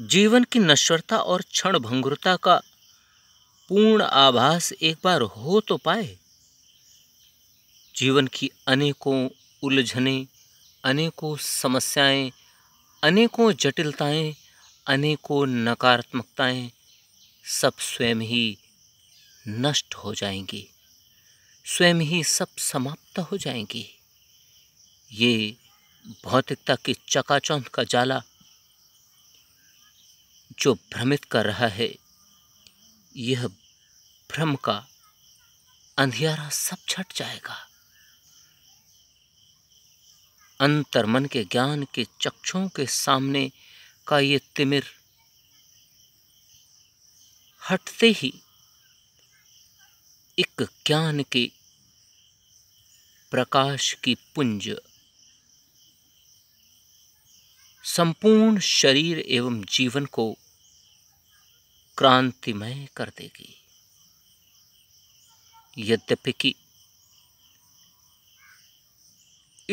जीवन की नश्वरता और क्षण भंगुरता का पूर्ण आभास एक बार हो तो पाए जीवन की अनेकों उलझने अनेकों समस्याएं, अनेकों जटिलताएं, अनेकों नकारात्मकताएं सब स्वयं ही नष्ट हो जाएंगी स्वयं ही सब समाप्त हो जाएंगी ये भौतिकता की चकाचौंध का जाला जो भ्रमित कर रहा है यह भ्रम का अंधियारा सब छट जाएगा अंतर्मन के ज्ञान के चक्षों के सामने का ये तिमिर हटते ही एक ज्ञान के प्रकाश की पुंज संपूर्ण शरीर एवं जीवन को क्रांतिमय कर देगी यद्यपि कि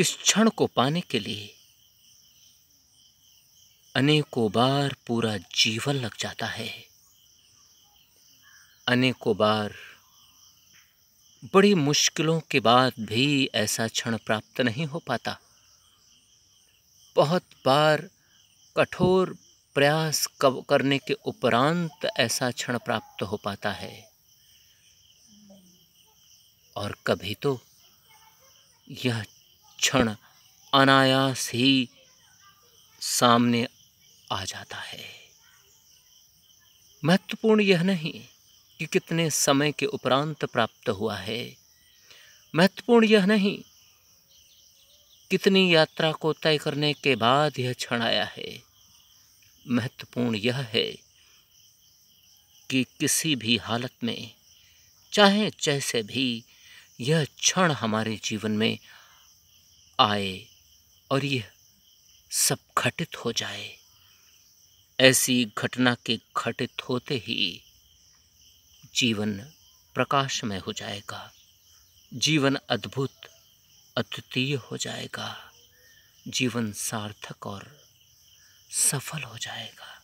इस क्षण को पाने के लिए अनेकों बार पूरा जीवन लग जाता है अनेकों बार बड़ी मुश्किलों के बाद भी ऐसा क्षण प्राप्त नहीं हो पाता बहुत बार कठोर प्रयास करने के उपरांत ऐसा क्षण प्राप्त हो पाता है और कभी तो यह क्षण अनायास ही सामने आ जाता है महत्वपूर्ण यह नहीं कि कितने समय के उपरांत प्राप्त हुआ है महत्वपूर्ण यह नहीं कितनी यात्रा को तय करने के बाद यह क्षण आया है महत्वपूर्ण यह है कि किसी भी हालत में चाहे जैसे भी यह क्षण हमारे जीवन में आए और यह सब घटित हो जाए ऐसी घटना के घटित होते ही जीवन प्रकाशमय हो जाएगा जीवन अद्भुत अद्वितीय हो जाएगा जीवन सार्थक और सफल हो जाएगा